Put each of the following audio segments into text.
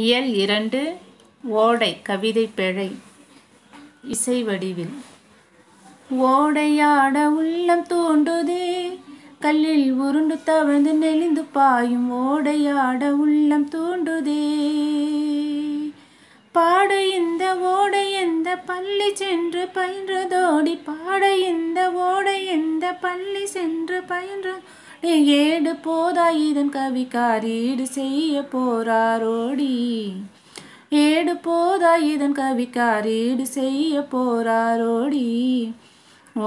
இயல் இரண்டு ஓடை கவிதை பிழை இசை வடிவில் ஓடையாட உள்ளம் தோன்றுதே கல்லில் உருண்டு தவழ்ந்து நெளிந்து பாயும் ஓடையாட உள்ளம் தோன்றுதே பாட இந்த ஓடை எந்த பள்ளி சென்று பயின்றதோடி பாட இந்த ஓடை எந்த பள்ளி சென்று பயின்ற நீ ஏடு போதாய் இதன் கவிக்கார் ஈடு செய்ய போறாரோடி ஏடு போதாய் இதன் கவிக்கார் ஈடு செய்ய போறாரோடி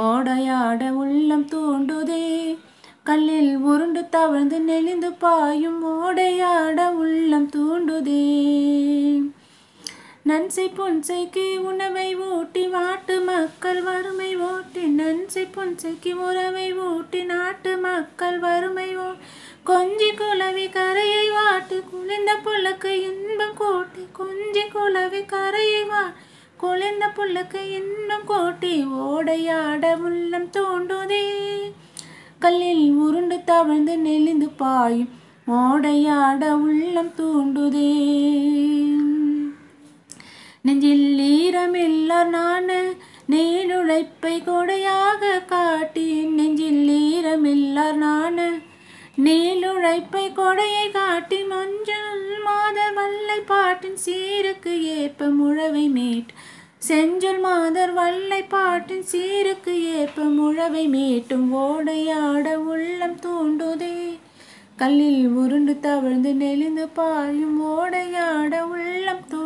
ஓடையாட உள்ளம் தூண்டுதே கல்லில் உருண்டு தவழ்ந்து நெளிந்து பாயும் ஓடையாட உள்ளம் தூண்டுதே நன்சை புன்சைக்கு உணவை ஊட்டி வாட்டு மக்கள் வறுமை ஓட்டி நன்சை புன்சைக்கு உறவை ஊட்டி நாட்டு மக்கள் வறுமையோ கொஞ்சி குலவி கரையை வாட்டி குளிர்ந்த புள்ளுக்கு இன்பம் கூட்டி கொஞ்சி குலவி கரையை வா குளிர்ந்த புள்ளுக்கு இன்பம் கூட்டி ஓடையாட உள்ளம் தோண்டுதே கல்லில் உருண்டு தவழ்ந்து நெளிந்து பாயும் ஓடையாட உள்ளம் தூண்டுதே நெஞ்சில் ஈரமில்லா நான் நீடுழைப்பை கொடையாக நீளுழைப்பை கொடையை காட்டி மஞ்சள் மாதர் வல்லை பாட்டின் சீருக்கு ஏற்ப முழவை மீட் செஞ்சல் மாதர் வல்லை பாட்டின் சீருக்கு ஏற்ப முழவை மீட்டும் ஓடையாட உள்ளம் தூண்டுதே கல்லில் உருண்டு தவழ்ந்து நெளிந்து பாயும் ஓடையாட உள்ளம் தூண்டு